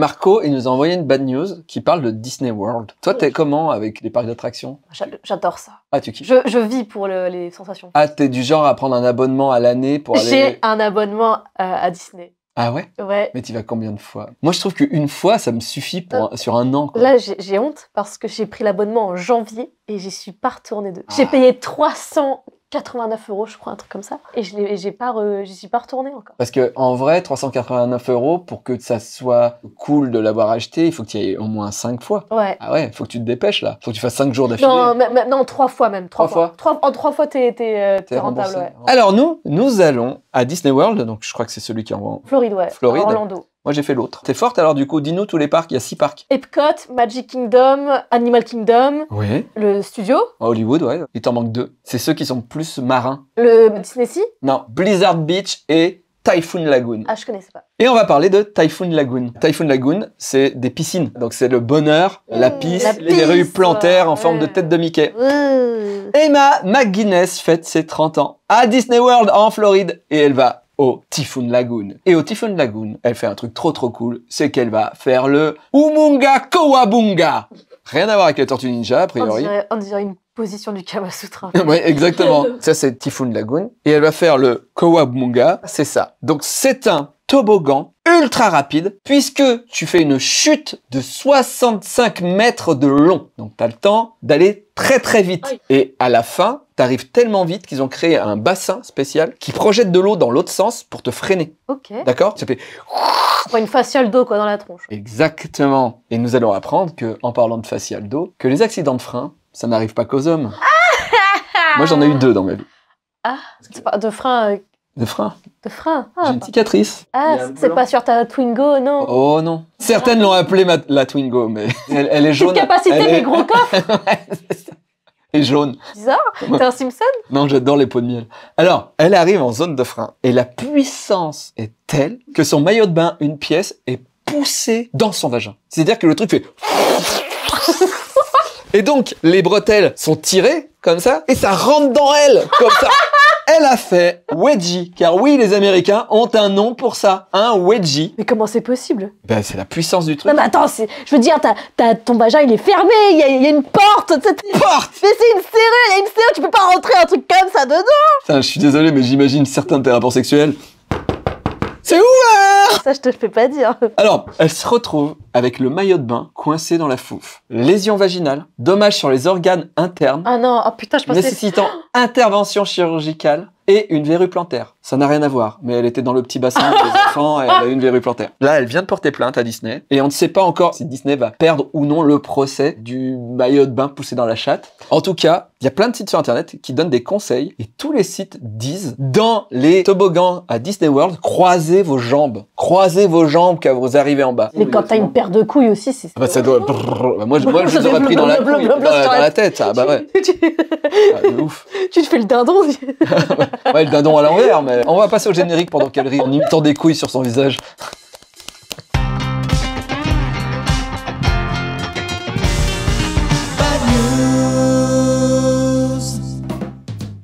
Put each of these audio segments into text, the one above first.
Marco, il nous a envoyé une bad news qui parle de Disney World. Toi, t'es comment avec les parcs d'attractions J'adore ça. Ah, tu kiffes je, vis pour les sensations. Ah, t'es du genre à prendre un abonnement à l'année pour aller... J'ai un abonnement à, Disney. Ah ouais Ouais. Mais tu vas combien de fois Moi, je trouve qu'une fois, ça me suffit pour euh, sur un an. Là, j'ai honte parce que j'ai pris l'abonnement en janvier et j'y suis pas retournée de... Ah. J'ai payé 300 89 euros, je crois, un truc comme ça. Et je n'ai pas, suis pas retourné encore. Parce que en vrai, 389 euros, pour que ça soit cool de l'avoir acheté, il faut que tu y ailles au moins 5 fois. Ouais. Ah ouais, il faut que tu te dépêches là. Il faut que tu fasses 5 jours d'affilée. Non, 3 fois même. 3, fois. en 3 fois, tu es, euh, rentable. Alors nous, nous allons à Disney World, donc je crois que c'est celui qui est en Floride, ouais. Floride. Orlando. Moi, j'ai fait l'autre. T'es forte, alors du coup, dis-nous tous les parcs. Il y a six parcs. Epcot, Magic Kingdom, Animal Kingdom, oui. le studio. Hollywood, ouais. Il t'en manque deux. C'est ceux qui sont plus marins. Le Disney Sea Non, Blizzard Beach et Typhoon Lagoon. Ah, je connaissais pas. Et on va parler de Typhoon Lagoon. Typhoon Lagoon, c'est des piscines. Donc c'est le bonheur, la mmh, piste les rues plantaires en forme de tête de Mickey. Mmh. Emma McGuinness fête ses 30 ans à Disney World en Floride et elle va au Typhoon Lagoon. Et au Typhoon Lagoon, elle fait un truc trop trop cool, c'est qu'elle va faire le Umunga Kowabunga. Rien à voir avec la tortue ninja, a priori. On dirait, une position du Kama oui, exactement. ça, c'est Typhoon Lagoon. Et elle va faire le Kowabunga. C'est ça. Donc, c'est un toboggan ultra rapide puisque tu fais une chute de 65 mètres de long. Donc, tu as le temps d'aller très très vite. Et à la fin, arrive tellement vite qu'ils ont créé un bassin spécial qui projette de l'eau dans l'autre sens pour te freiner. Ok. D'accord Ça fait une faciale d'eau quoi dans la tronche. Exactement. Et nous allons apprendre que, en parlant de faciale d'eau, que les accidents de frein, ça n'arrive pas qu'aux hommes. Ah Moi, j'en ai eu deux dans ma vie. Ah, pas euh, de frein. De frein. De ah, frein. J'ai une cicatrice. Ah, c'est pas sur ta Twingo, non Oh non. Certaines l'ont appelée la Twingo, mais elle, est jaune. Une capacité, mais gros coffre. et jaune. Bizarre. T'es un Simpson Non, j'adore les pots de miel. Alors, elle arrive en zone de frein et la puissance est telle que son maillot de bain, une pièce, est poussé dans son vagin. C'est-à-dire que le truc fait. Et donc, les bretelles sont tirées comme ça et ça rentre dans elle comme ça. Elle a fait wedgie, car oui, les Américains ont un nom pour ça, un hein, wedgie. Mais comment c'est possible Ben, c'est la puissance du truc. Non mais attends, je veux dire, ton vagin il est fermé, il y, a- une porte, tu sais, Porte mais c'est une serrure, il y a une serrure, tu peux pas rentrer un truc comme ça dedans je suis désolé, mais j'imagine certains rapports sexuels c'est ouvert Ça, je te le fais pas dire. Alors, elle se retrouve avec le maillot de bain coincé dans la fouffe. Lésion vaginale, dommage sur les organes internes. Ah non, oh putain, je pensais... Nécessitant intervention chirurgicale et une verrue plantaire. Ça n'a rien à voir, mais elle était dans le petit bassin avec les enfants et elle a eu une verrue plantaire. Là, elle vient de porter plainte à Disney et on ne sait pas encore si Disney va perdre ou non le procès du maillot de bain poussé dans la chatte. En tout cas, il y a plein de sites sur internet qui donnent des conseils et tous les sites disent dans les toboggans à Disney World, croisez vos jambes. Croisez vos jambes quand vous arrivez en bas. Mais quand t'as une paire de couilles aussi, c'est ah bah, ça. Doit... Bah, moi, je, moi, je vous aurais pris dans la, tête, ça. Ah bah ouais. Tu... Ah, tu te fais le dindon. ouais, le dindon à l'envers, on va passer au générique pendant qu'elle rit en imitant des couilles sur son visage.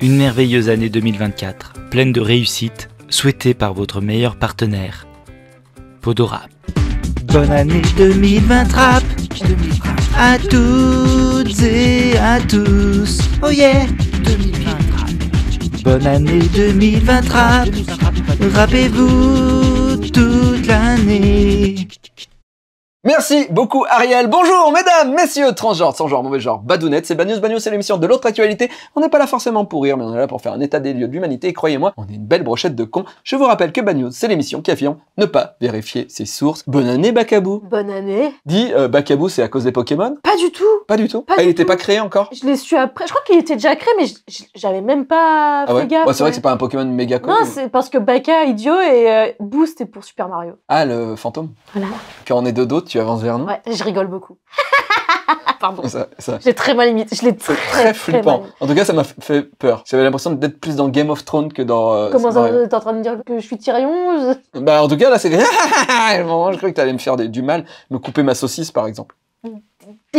Une merveilleuse année 2024, pleine de réussites, souhaitée par votre meilleur partenaire, Podora. Bonne année 2020 rap à toutes et à tous. Oh yeah 2020. Bonne année 2020, rap, rappez-vous toute l'année. Merci beaucoup Ariel. Bonjour mesdames, messieurs, transgenres, sans genre, mauvais genre, badounette, c'est Bad News, c'est l'émission de l'autre actualité. On n'est pas là forcément pour rire, mais on est là pour faire un état des lieux de l'humanité et croyez-moi, on est une belle brochette de cons. Je vous rappelle que Bad c'est l'émission qui affirme ne pas vérifier ses sources. Bonne année Bakabou. Bonne année. Dis, euh, c'est à cause des Pokémon Pas du tout. Pas du tout pas du Il n'était pas créé encore Je l'ai su après, je crois qu'il était déjà créé mais j'avais même pas ah gaffe. c'est vrai que c'est pas un Pokémon méga connu. Non, c'est parce que Baka idiot et euh, Boost est pour Super Mario. Ah, le fantôme Quand on est dos, tu. Tu avances vers nous Ouais, je rigole beaucoup. Pardon. J'ai très mal imité. Je l'ai très, très, flippant. en tout cas, ça m'a fait peur. J'avais l'impression d'être plus dans Game of Thrones que dans. Euh, Comment T'es en train de dire que je suis Tyrion Bah, en tout cas, là, c'est. moment, je croyais que allais me faire des... du mal, me couper ma saucisse, par exemple.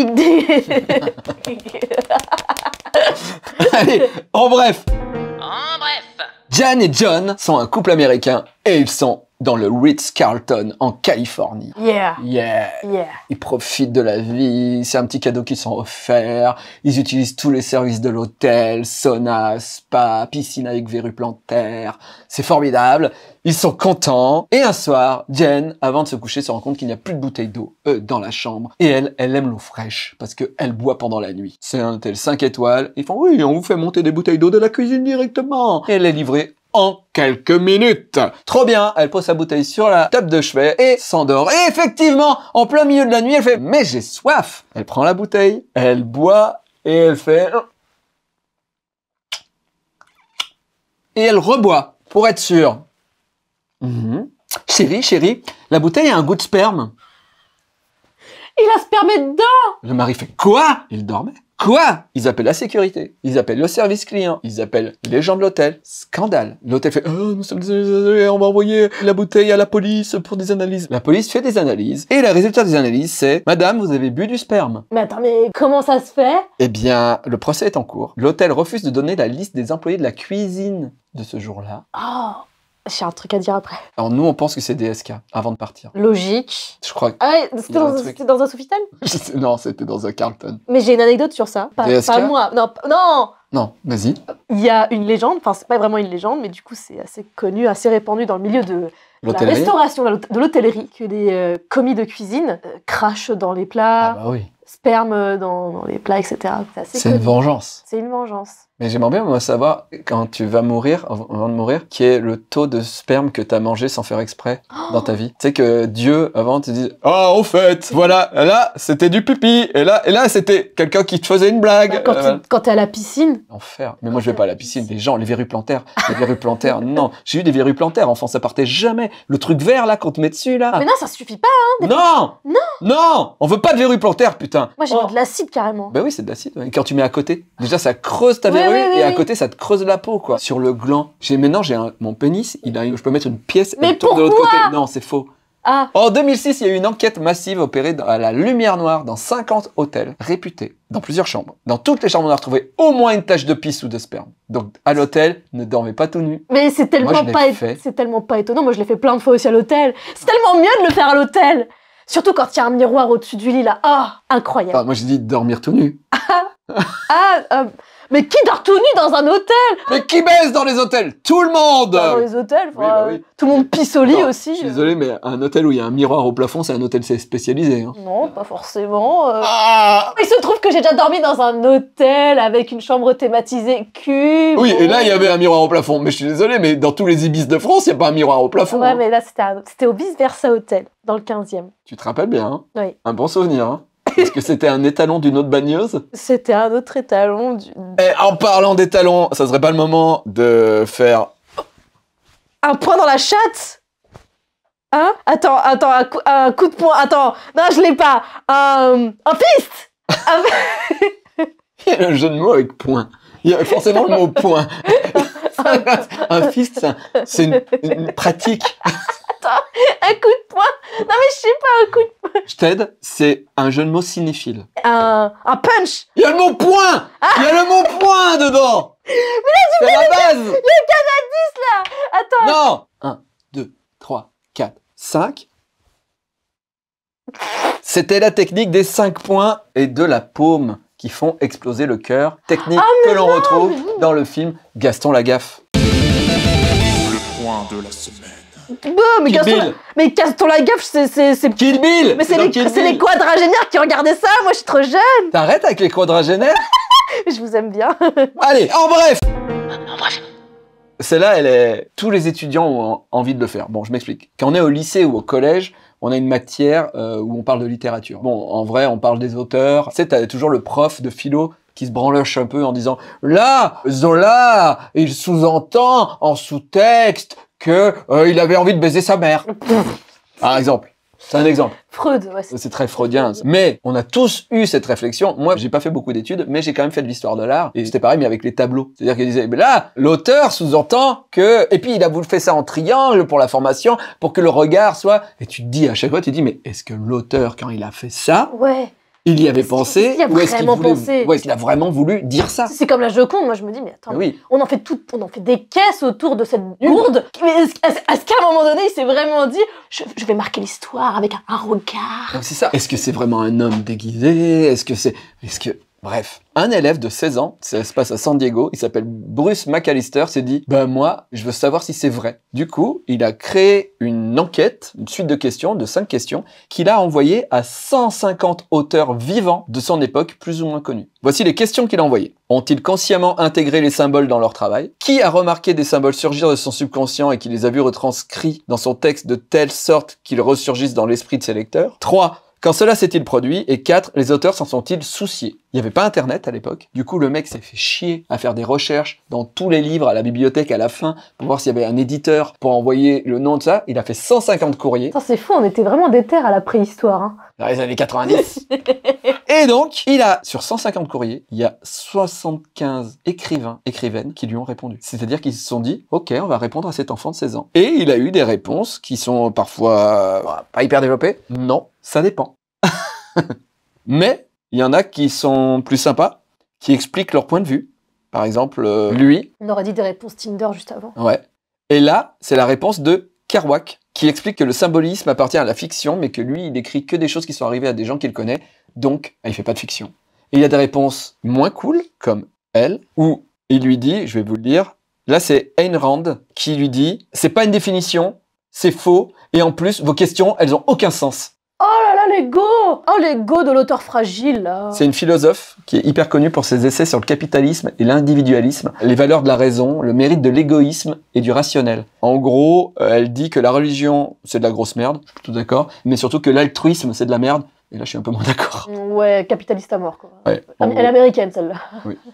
Allez, en bref. En bref. Jan et John sont un couple américain et ils sont dans le Ritz-Carlton en Californie. Yeah. yeah. Yeah. Ils profitent de la vie, c'est un petit cadeau qu'ils sont offerts. Ils utilisent tous les services de l'hôtel, sauna, spa, piscine avec verrues plantaires. C'est formidable. Ils sont contents. Et un soir, Jen, avant de se coucher, se rend compte qu'il n'y a plus de bouteille d'eau euh, dans la chambre. Et elle, elle aime l'eau fraîche parce qu'elle boit pendant la nuit. C'est un hôtel 5 étoiles. Ils font oui, on vous fait monter des bouteilles d'eau de la cuisine directement. Et elle est livrée quelques minutes. Trop bien, elle pose sa bouteille sur la table de chevet et s'endort. Et effectivement, en plein milieu de la nuit, elle fait ⁇ Mais j'ai soif !⁇ Elle prend la bouteille, elle boit et elle fait... Et elle reboit pour être sûre. Mhm. Chérie, chérie, la bouteille a un goût de sperme. Il a spermé dedans Le mari fait quoi Il dormait. Quoi Ils appellent la sécurité, ils appellent le service client, ils appellent les gens de l'hôtel. Scandale. L'hôtel fait oh, nous sommes désolés, on va envoyer la bouteille à la police pour des analyses. La police fait des analyses et le résultat des analyses c'est Madame, vous avez bu du sperme. Mais attends, mais comment ça se fait Eh bien, le procès est en cours. L'hôtel refuse de donner la liste des employés de la cuisine de ce jour-là. Oh j'ai un truc à dire après. Alors nous, on pense que c'est DSK avant de partir. Logique. Je crois. Que ah c'était dans, un dans Non, c'était dans un Carlton. Mais j'ai une anecdote sur ça. Pas, DSK moi. Non, non. Non, vas-y. Il y a une légende, enfin c'est pas vraiment une légende, mais du coup c'est assez connu, assez répandu dans le milieu de la restauration, de l'hôtellerie, que des euh, commis de cuisine euh, crachent dans les plats, ah bah sperment dans, les plats, etc. C'est une vengeance. C'est une vengeance. Mais j'aimerais bien savoir, quand tu vas mourir, avant de mourir, qui est le taux de sperme que tu as mangé sans faire exprès dans ta vie. Tu sais que Dieu, avant, te dit « Ah, oh, au fait, voilà, là, c'était du pipi, et là, et là c'était quelqu'un qui te faisait une blague. quand, tu, euh, es à la piscine Enfer. Mais moi, je vais ah, pas à la piscine. Les gens, les verrues plantaires. les verrues plantaires, non. J'ai eu des verrues plantaires, enfant, ça partait jamais. Le truc vert, là, qu'on te met dessus, là. Mais non, ça suffit pas, hein. Non Non Non On veut pas de verrues plantaires, putain. Moi, j'ai oh. de l'acide, carrément. Bah oui, c'est de l'acide. quand tu mets à côté, déjà, ça creuse ta ouais et à côté ça te creuse la peau quoi. Sur le gland. J'ai maintenant j'ai mon pénis, il je peux mettre une pièce et de l'autre côté. Non, c'est faux. Ah. En 2006, il y a eu une enquête massive opérée à la lumière noire dans 50 hôtels réputés, dans plusieurs chambres. Dans toutes les chambres, on a retrouvé au moins une tache de pisse ou de sperme. Donc, à l'hôtel, ne dormez pas tout nu. Mais c'est tellement, pas c'est tellement pas étonnant. Moi, je l'ai fait plein de fois aussi à l'hôtel. C'est tellement mieux de le faire à l'hôtel. Surtout quand il y a un miroir au-dessus du lit, là. Oh, incroyable. moi, j'ai dit dormir tout nu. ah, ah euh, mais qui dort tout nu dans un hôtel Mais qui baisse dans les hôtels Tout le monde bah, Dans les hôtels, bah oui, tout le monde pisse au lit aussi. Je suis euh. désolé, mais un hôtel où il y a un miroir au plafond, c'est un hôtel spécialisé. Hein. Non, pas forcément. Euh. Ah il se trouve que j'ai déjà dormi dans un hôtel avec une chambre thématisée cube. Oui, et là, il y avait un miroir au plafond. Mais je suis désolé, mais dans tous les Ibis de France, il n'y a pas un miroir au plafond. Ouais, hein. mais là, c'était au vice Versa Hôtel, dans le 15e. Tu te rappelles bien, hein Oui. Un bon souvenir, hein est-ce que c'était un étalon d'une autre bagneuse C'était un autre étalon d'une. Eh, en parlant d'étalon, ça serait pas le moment de faire. Un point dans la chatte Hein Attends, attends, un coup, de poing. Attends, non, je l'ai pas. Un, un fist un... Il y a le jeu de mots avec point. Il y a forcément le mot point. un fist, c'est une, une pratique. Attends, un coup de poing. Non, mais je sais pas, un coup de je c'est un jeu de mots cinéphile. Un, un punch Il y a le mot point ah. Il y a le mot point dedans Mais là, tu C'est la base Il y a là Attends Non 1, 2, 3, 4, 5. C'était la technique des 5 points et de la paume qui font exploser le cœur, technique ah, que l'on retrouve dans le film Gaston Lagaffe. Le point de la semaine. Bah, mais, mais casse-toi la gaffe, c'est. Kill Bill Mais c'est, les, quadragénaires qui regardaient ça, moi je suis trop jeune T'arrêtes avec les quadragénaires Je vous aime bien Allez, en bref En bref Celle-là, elle est. Tous les étudiants ont envie de le faire. Bon, je m'explique. Quand on est au lycée ou au collège, on a une matière euh, où on parle de littérature. Bon, en vrai, on parle des auteurs. Tu sais, t'as toujours le prof de philo qui se branloche un peu en disant là Zola il sous-entend en sous-texte que euh, il avait envie de baiser sa mère. Par exemple. C'est un exemple. Freud, C'est très freudien. Mais on a tous eu cette réflexion. Moi, j'ai pas fait beaucoup d'études, mais j'ai quand même fait de l'histoire de l'art. Et c'était pareil, mais avec les tableaux. C'est-à-dire qu'il disait, mais là, l'auteur sous-entend que, et puis il a voulu faire ça en triangle pour la formation, pour que le regard soit, et tu te dis à chaque fois, tu te dis, mais est-ce que l'auteur, quand il a fait ça, ouais il y avait pensé ou est-ce qu'il a vraiment voulu dire ça C'est comme la Joconde, moi je me dis mais attends, on en fait tout, on des caisses autour de cette gourde. est-ce, qu'à un moment donné il s'est vraiment dit je, vais marquer l'histoire avec un, regard C'est ça. Est-ce que c'est vraiment un homme déguisé Est-ce que c'est est que Bref, un élève de 16 ans, ça se passe à San Diego, il s'appelle Bruce McAllister, s'est dit Ben moi, je veux savoir si c'est vrai. Du coup, il a créé une enquête, une suite de questions, de 5 questions, qu'il a envoyées à 150 auteurs vivants de son époque, plus ou moins connus. Voici les questions qu'il a envoyées. Ont-ils consciemment intégré les symboles dans leur travail Qui a remarqué des symboles surgir de son subconscient et qui les a vu retranscrits dans son texte de telle sorte qu'ils ressurgissent dans l'esprit de ses lecteurs 3. Quand cela s'est-il produit Et quatre, Les auteurs s'en sont-ils souciés Il n'y avait pas Internet à l'époque. Du coup, le mec s'est fait chier à faire des recherches dans tous les livres à la bibliothèque à la fin pour voir s'il y avait un éditeur pour envoyer le nom de ça. Il a fait 150 courriers. C'est fou, on était vraiment des terres à la préhistoire. Hein. Dans les années 90. Et donc, il a, sur 150 courriers, il y a 75 écrivains, écrivaines qui lui ont répondu. C'est-à-dire qu'ils se sont dit, OK, on va répondre à cet enfant de 16 ans. Et il a eu des réponses qui sont parfois euh, pas hyper développées. Non, ça dépend. Mais il y en a qui sont plus sympas, qui expliquent leur point de vue. Par exemple, euh, lui. On aurait dit des réponses Tinder juste avant. Ouais. Et là, c'est la réponse de Kerouac, qui explique que le symbolisme appartient à la fiction, mais que lui, il écrit que des choses qui sont arrivées à des gens qu'il connaît, donc il fait pas de fiction. Et il y a des réponses moins cool, comme elle, où il lui dit, je vais vous le dire, là c'est Ayn Rand qui lui dit, c'est pas une définition, c'est faux, et en plus, vos questions, elles ont aucun sens. L'ego Oh, l'ego de l'auteur fragile C'est une philosophe qui est hyper connue pour ses essais sur le capitalisme et l'individualisme, les valeurs de la raison, le mérite de l'égoïsme et du rationnel. En gros, euh, elle dit que la religion, c'est de la grosse merde, je suis d'accord, mais surtout que l'altruisme, c'est de la merde, et là, je suis un peu moins d'accord. Ouais, capitaliste à mort. Quoi. elle est américaine, celle-là.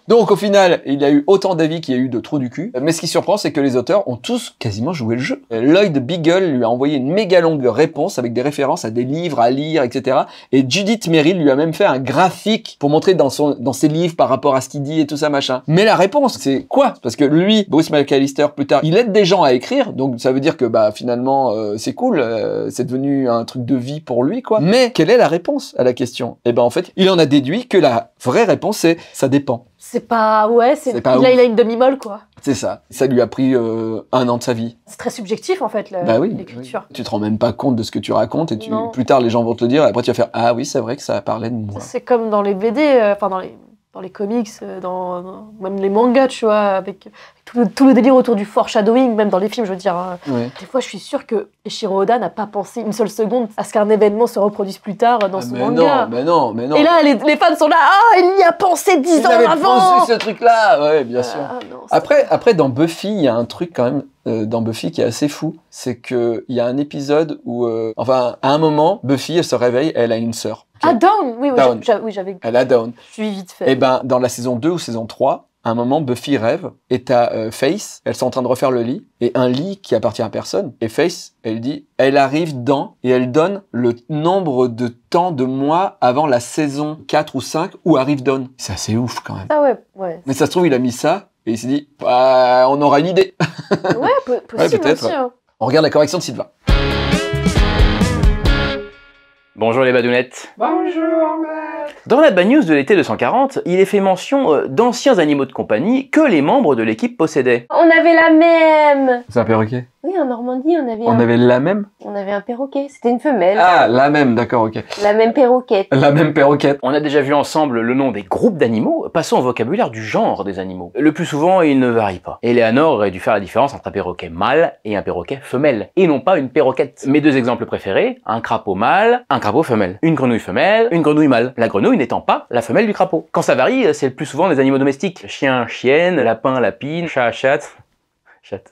Donc, au final, il y a eu autant d'avis qu'il y a eu de trous du cul. Mais ce qui surprend, c'est que les auteurs ont tous quasiment joué le jeu. Lloyd Beagle lui a envoyé une méga longue réponse avec des références à des livres à lire, etc. Et Judith Merrill lui a même fait un graphique pour montrer dans, son, dans ses livres par rapport à ce qu'il dit et tout ça, machin. Mais la réponse, c'est quoi Parce que lui, Bruce McAllister, plus tard, il aide des gens à écrire. Donc, ça veut dire que, bah, finalement, euh, c'est cool. Euh, c'est devenu un truc de vie pour lui, quoi. Mais quelle est la réponse réponse à la question. Et eh ben en fait, il en a déduit que la vraie réponse c'est ça dépend. C'est pas ouais, c'est là il a une demi-molle quoi. C'est ça. Ça lui a pris euh, un an de sa vie. C'est très subjectif en fait bah l'écriture. Bah oui, Tu te rends même pas compte de ce que tu racontes et plus tard les gens vont te le dire après tu vas faire ah oui c'est vrai que ça parlait de moi. C'est comme dans les BD, euh, enfin dans les dans les comics, euh, dans, même les mangas, tu vois, avec, tout le, délire autour du foreshadowing, même dans les films, je veux dire. Hein. Des fois, je suis sûr que Shiro Oda n'a pas pensé une seule seconde à ce qu'un événement se reproduise plus tard dans ah, ce son mais manga. Non, mais non, mais non. Et là, les, fans sont là, ah, il y a pensé dix il avait pensé ce truc-là, oui, bien sûr. Ah, après, après, dans Buffy, il y a un truc quand même. Euh, dans Buffy qui est assez fou, c'est qu'il y a un épisode où, euh, enfin, à un moment, Buffy, elle se réveille, elle a une sœur. Ah, Dawn Oui, oui j'avais. Elle a Dawn. Je suis vite fait. Et eh ben, dans la saison 2 ou saison 3, à un moment, Buffy rêve et t'as euh, Face, elles sont en train de refaire le lit, et un lit qui appartient à personne. Et Face, elle dit, elle arrive dans, et elle donne le nombre de temps de mois avant la saison 4 ou 5 où arrive Dawn. C'est assez ouf quand même. Ah ouais, ouais. Mais ça se trouve, il a mis ça, et il s'est dit, bah, on aura une idée. ouais, possible hein. On regarde la correction de Sylvain. Bonjour les badounettes Bonjour Dans la bad news de l'été 240, il est fait mention euh, d'anciens animaux de compagnie que les membres de l'équipe possédaient. On avait la même C'est un perroquet oui, en Normandie, on avait. On avait la même On avait un perroquet. C'était une femelle. Ah, la même, d'accord, ok. La même perroquette. La même perroquette. On a déjà vu ensemble le nom des groupes d'animaux. Passons au vocabulaire du genre des animaux. Le plus souvent, il ne varie pas. Eleanor aurait dû faire la différence entre un perroquet mâle et un perroquet femelle. Et non pas une perroquette. Mes deux exemples préférés, un crapaud mâle, un crapaud femelle. Une grenouille femelle, une grenouille mâle. La grenouille n'étant pas la femelle du crapaud. Quand ça varie, c'est le plus souvent des animaux domestiques. Chien, chienne, lapin, lapine, chat, chatte.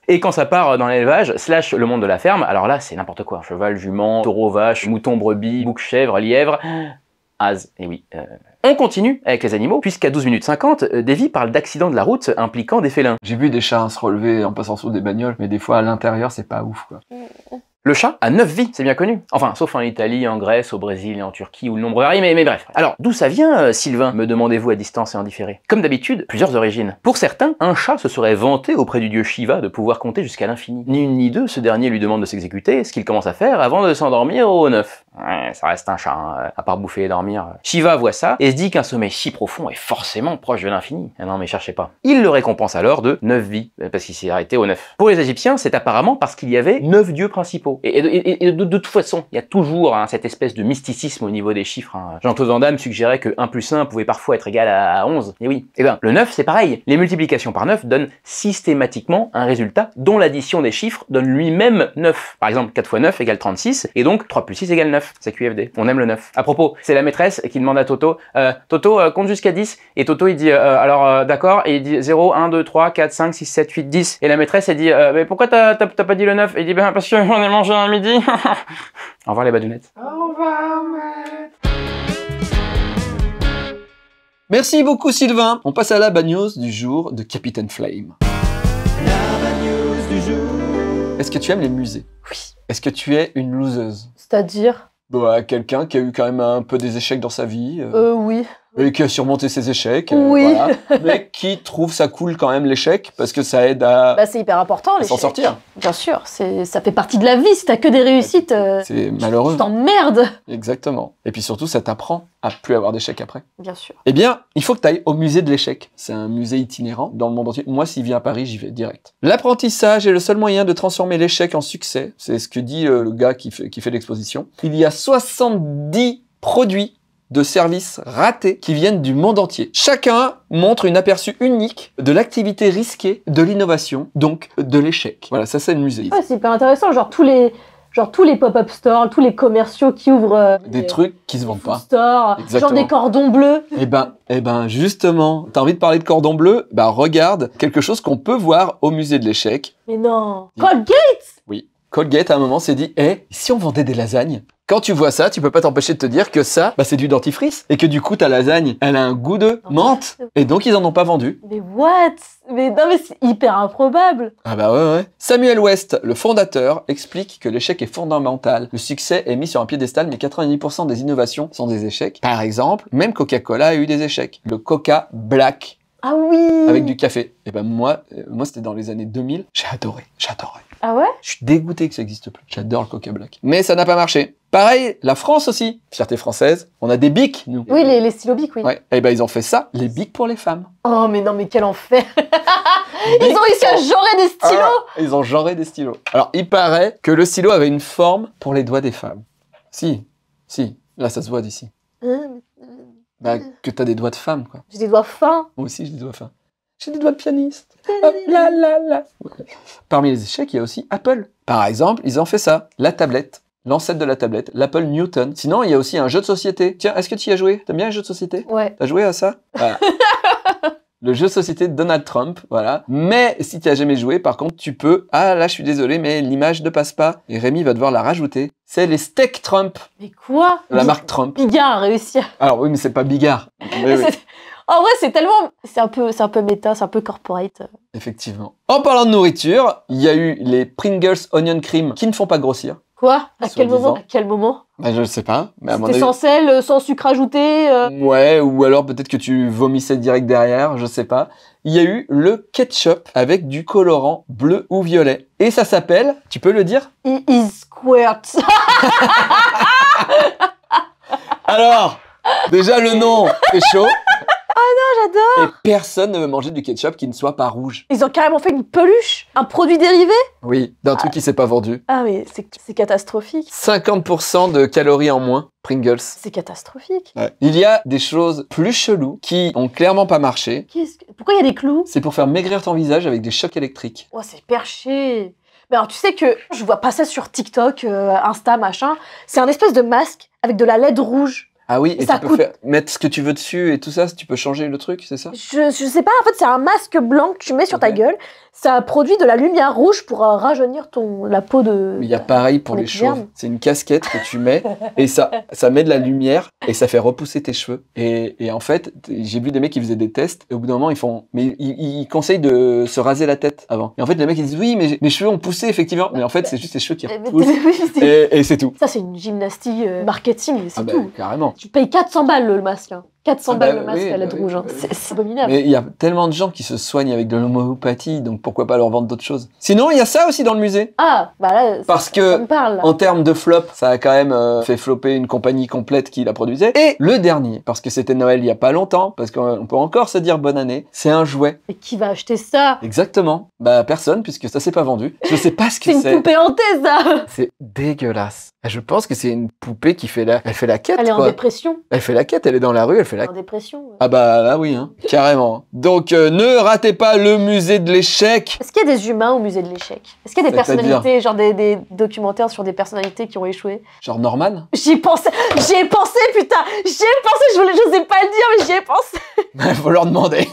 Et quand ça part euh, dans l'élevage, slash le monde de la ferme, alors là, c'est n'importe quoi. Cheval, jument, taureau, vache, mouton, brebis, bouc, chèvre, lièvre, as, et oui. Euh, on continue avec les animaux, puisqu'à 12 minutes 50, Davy parle d'accidents de la route impliquant des félins. J'ai vu des chats se relever en passant sous des bagnoles, mais des fois à l'intérieur, c'est pas ouf quoi. Mm, mm. Le chat a 9 vies, c'est bien connu. Enfin, sauf en Italie, en Grèce, au Brésil et en Turquie où le nombre varie, mais, bref. Alors, d'où ça vient, euh, Sylvain, me demandez-vous à distance et en différé Comme d'habitude, plusieurs origines. Pour certains, un chat se serait vanté auprès du dieu Shiva de pouvoir compter jusqu'à l'infini. Ni une ni deux, ce dernier lui demande de s'exécuter, ce qu'il commence à faire avant de s'endormir au 9. ça reste un chat, hein, euh, à part bouffer et dormir. Shiva voit ça et se dit qu'un sommeil si profond est forcément proche de l'infini. Ah non, mais cherchez pas. Il le récompense alors de 9 vies, euh, parce qu'il s'est arrêté au 9. Pour les Égyptiens, c'est apparemment parce qu'il y avait 9 dieux principaux. Et, de, toute façon, il y a toujours hein, cette espèce de mysticisme au niveau des chiffres. Hein. Jean-Claude suggérait que 1 plus 1 pouvait parfois être égal à 11. Et eh oui. Et eh bien le 9, c'est pareil. Les multiplications par 9 donnent systématiquement un résultat dont l'addition des chiffres donne lui-même 9. Par exemple, 4 x 9 égale 36, et donc 3 plus 6 égale 9. C'est QFD. On aime le 9. À propos, c'est la maîtresse qui demande à Toto, euh, Toto, euh, compte jusqu'à 10, et Toto, il dit, euh, alors, d'accord, et il dit 0, 1, 2, 3, 4, 5, 6, 7, 8, 10. Et la maîtresse, elle dit, mais pourquoi t'as pas dit le 9 et Il dit, ben, parce que, midi. au revoir les badounettes. Au revoir, Merci beaucoup Sylvain. On passe à la bagnose du jour de Capitaine Flame. La du jour. Est-ce que tu aimes les musées Oui. Est-ce que tu es une loseuse C'est-à-dire bah, quelqu'un qui a eu quand même un peu des échecs dans sa vie. euh, euh oui et euh, qui a surmonté ses échecs, euh, oui. mais qui trouve ça cool quand même l'échec parce que ça aide à. Bah, c'est hyper important à s'en sortir. Bien sûr, ça fait partie de la vie. Si t'as que des réussites, euh, c'est malheureux. Tu t'emmerdes. Exactement. Et puis surtout, ça t'apprend à plus avoir d'échecs après. Bien sûr. Eh bien, il faut que tu ailles au musée de l'échec. C'est un musée itinérant dans le monde entier. Moi, s'il vient à Paris, j'y vais direct. L'apprentissage est le seul moyen de transformer l'échec en succès. C'est ce que dit le gars qui fait, qui fait l'exposition. Il y a 70 produits de services ratés qui viennent du monde entier. Chacun montre une aperçu unique de l'activité risquée, de l'innovation, donc de l'échec. Voilà, ça c'est le musée. Ah, c'est hyper intéressant, genre tous les genre tous les pop-up stores, tous les commerciaux qui ouvrent euh, des trucs qui se vendent pas. Store, genre des cordons bleus. Eh ben, eh ben justement, t'as envie de parler de cordons bleus Bah regarde quelque chose qu'on peut voir au musée de l'échec. Mais non. Colgate. Oui. Colgate à un moment s'est dit, Eh, si on vendait des lasagnes quand tu vois ça, tu peux pas t'empêcher de te dire que ça, bah, c'est du dentifrice. Et que du coup, ta lasagne, elle a un goût de menthe. Et donc, ils en ont pas vendu. Mais what? Mais non, mais c'est hyper improbable. Ah bah ouais, ouais. Samuel West, le fondateur, explique que l'échec est fondamental. Le succès est mis sur un piédestal, mais 90% des innovations sont des échecs. Par exemple, même Coca-Cola a eu des échecs. Le Coca Black ah oui Avec du café. Et eh ben moi, euh, moi c'était dans les années 2000. J'ai adoré, j'adorais. Ah ouais Je suis dégoûté que ça existe plus. J'adore le Coca Black. Mais ça n'a pas marché. Pareil, la France aussi. Fierté française. On a des bics, nous. Oui, les, les stylos bics, oui. Ouais. Et eh ben ils ont fait ça, les bics pour les femmes. Oh mais non, mais quel enfer Ils ont réussi à genrer des ah, stylos Ils ont genré des stylos. Alors, il paraît que le stylo avait une forme pour les doigts des femmes. Si, si. Là, ça se voit d'ici. Hein, bah, que t'as des doigts de femme, quoi. J'ai des doigts fins. Moi aussi, j'ai des doigts fins. J'ai des doigts de pianiste. là, là, là. Parmi les échecs, il y a aussi Apple. Par exemple, ils ont fait ça. La tablette. L'ancêtre de la tablette, l'Apple Newton. Sinon, il y a aussi un jeu de société. Tiens, est-ce que tu y as joué T'aimes bien les jeux de société Ouais. T'as joué à ça le jeu de société de Donald Trump, voilà. Mais si tu as jamais joué, par contre, tu peux. Ah là, je suis désolé, mais l'image ne passe pas. Et Rémi va devoir la rajouter. C'est les steaks Trump. Mais quoi La marque Trump. Bigard a réussi. Alors oui, mais c'est pas Bigard. En vrai, c'est tellement. C'est un, peu, c'est un peu méta, c'est un peu corporate. Effectivement. En parlant de nourriture, il y a eu les Pringles Onion Cream qui ne font pas grossir. Quoi à quel, moment, à quel moment bah, Je ne sais pas. Mais sans sel, euh, sans sucre ajouté euh Ouais, ou alors peut-être que tu vomissais direct derrière, je ne sais pas il y a eu le ketchup avec du colorant bleu ou violet. Et ça s'appelle, tu peux le dire It is squirt. Alors, déjà le nom est chaud. Oh non, j'adore Et personne ne veut manger du ketchup qui ne soit pas rouge. Ils ont carrément fait une peluche Un produit dérivé Oui, d'un truc ah. qui s'est pas vendu. Ah oui, c'est catastrophique. 50% de calories en moins. Pringles. C'est catastrophique. Il y a des choses plus cheloues qui ont clairement pas marché. Pourquoi il y a des clous C'est pour faire maigrir ton visage avec des chocs électriques. Oh, c'est perché. Mais alors, tu sais que je vois pas ça sur TikTok, euh, Insta, machin. C'est un espèce de masque avec de la LED rouge. Ah oui, et, tu peux faire, mettre ce que tu veux dessus et tout ça, tu peux changer le truc, c'est ça je, je sais pas, en fait, c'est un masque blanc que tu mets sur ta gueule. Ça produit de la lumière rouge pour euh, rajeunir ton, la peau de. Il y a pareil pour, les, cheveux. C'est une casquette que tu mets et ça, ça met de la lumière et ça fait repousser tes cheveux. Et, en fait, j'ai vu des mecs qui faisaient des tests et au bout d'un moment, ils font. Mais ils, conseillent de se raser la tête avant. Et en fait, les mecs, ils disent oui, mais mes cheveux ont poussé effectivement. Mais en fait, c'est juste tes cheveux qui repoussent. et, c'est tout. Ça, c'est une gymnastie euh, marketing, c'est ah ben, tout. Carrément tu payes 400 balles le masque. Hein. 400 ah bah balles le masque à la bah rouge, bah c'est abominable. Mais il y a tellement de gens qui se soignent avec de l'homéopathie, donc pourquoi pas leur vendre d'autres choses Sinon, il y a ça aussi dans le musée. Ah, bah là, parce ça, que me parle, en termes de flop, ça a quand même euh, fait flopper une compagnie complète qui la produisait. Et le dernier, parce que c'était Noël il y a pas longtemps, parce qu'on peut encore se dire bonne année, c'est un jouet. Et qui va acheter ça Exactement. Bah personne, puisque ça s'est pas vendu. Je sais pas ce que c'est. c'est une poupée hantée, ça. C'est dégueulasse. Je pense que c'est une poupée qui fait la, elle fait la quête. Elle est en dépression. Elle fait la quête. Elle est dans la rue. Elle en dépression. Ah bah là ah oui, hein, carrément. Donc euh, ne ratez pas le musée de l'échec. Est-ce qu'il y a des humains au musée de l'échec Est-ce qu'il y a des personnalités, genre des, des, documentaires sur des personnalités qui ont échoué Genre Norman J'y pensé, j'y ai pensé putain, j'y ai pensé, je voulais, sais pas le dire mais j'y ai pensé. Bah, faut leur demander.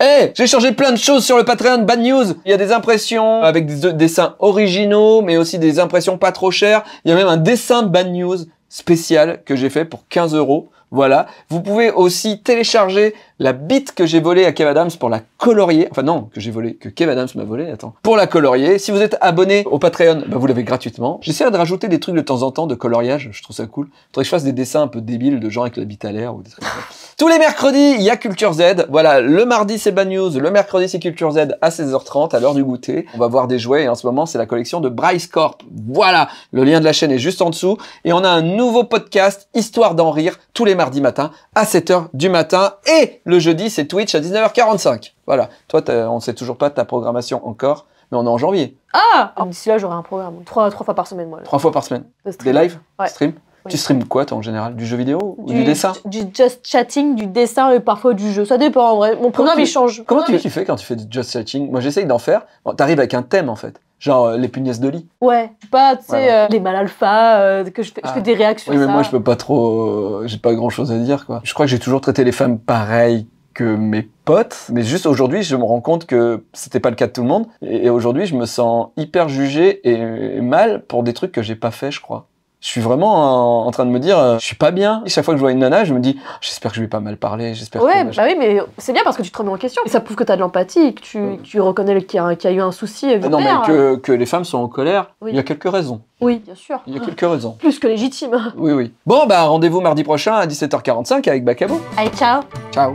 Hé, eh, j'ai changé plein de choses sur le Patreon, bad news. Il y a des impressions avec des dessins originaux mais aussi des impressions pas trop chères. Il y a même un dessin bad news spécial que j'ai fait pour 15 euros. Voilà. Vous pouvez aussi télécharger la bite que j'ai volée à Kev Adams pour la colorier. Enfin non, que j'ai volé, que Kev Adams m'a volée, attends. Pour la colorier. Si vous êtes abonné au Patreon, bah, vous l'avez gratuitement. J'essaie de rajouter des trucs de temps en temps de coloriage, je trouve ça cool. Faudrait que je fasse des dessins un peu débiles de gens avec la bite à l'air ou des trucs Tous les mercredis, il y a Culture Z. Voilà, le mardi c'est Bad News, le mercredi c'est Culture Z à 16h30 à l'heure du goûter. On va voir des jouets et en ce moment c'est la collection de Bryce Corp. Voilà, le lien de la chaîne est juste en dessous et on a un nouveau podcast Histoire d'en rire tous les mardis matin à 7h du matin et le jeudi, c'est Twitch à 19h45. Voilà. Toi, on sait toujours pas ta programmation encore, mais on est en janvier. Ah, ah D'ici là, j'aurai un programme. Trois, trois fois par semaine, moi. Trois fois par semaine. Des lives Stream Tu streams quoi, toi, en général Du jeu vidéo ou du, dessin Du just chatting, du dessin et parfois du jeu. Ça dépend, en vrai. Mon programme, il change. Comment, tu, fais quand tu fais du just chatting Moi, j'essaye d'en faire. tu T'arrives avec un thème, en fait. Genre euh, les punaises de lit. Ouais, pas, tu sais, euh, les mal alpha, euh, que je fais, ah. des réactions. Oui, mais moi, je peux pas trop. j'ai pas grand chose à dire, quoi. Je crois que j'ai toujours traité les femmes pareil que mes potes, mais juste aujourd'hui, je me rends compte que c'était pas le cas de tout le monde. Et aujourd'hui, je me sens hyper jugé et mal pour des trucs que j'ai pas fait, je crois je suis vraiment en, train de me dire, euh, je suis pas bien. Et chaque fois que je vois une nana, je me dis, ah, j'espère que je vais pas mal parler, j'espère ouais, bah oui, mais c'est bien parce que tu te remets en question. ça prouve que tu as de l'empathie, que tu, tu reconnais qu'il y, a eu un souci. ah Non, mais que, les femmes sont en colère, il y a quelques raisons. Oui, bien sûr. Il y a quelques raisons. Plus que légitime. Oui, oui. Bon, bah rendez-vous mardi prochain à 17h45 avec Bacabo. Allez, ciao. Ciao.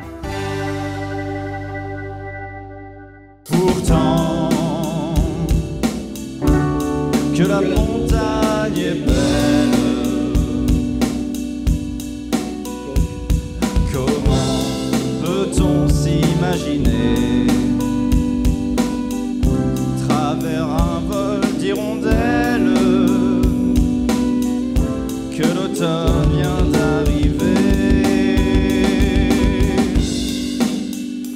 Pourtant,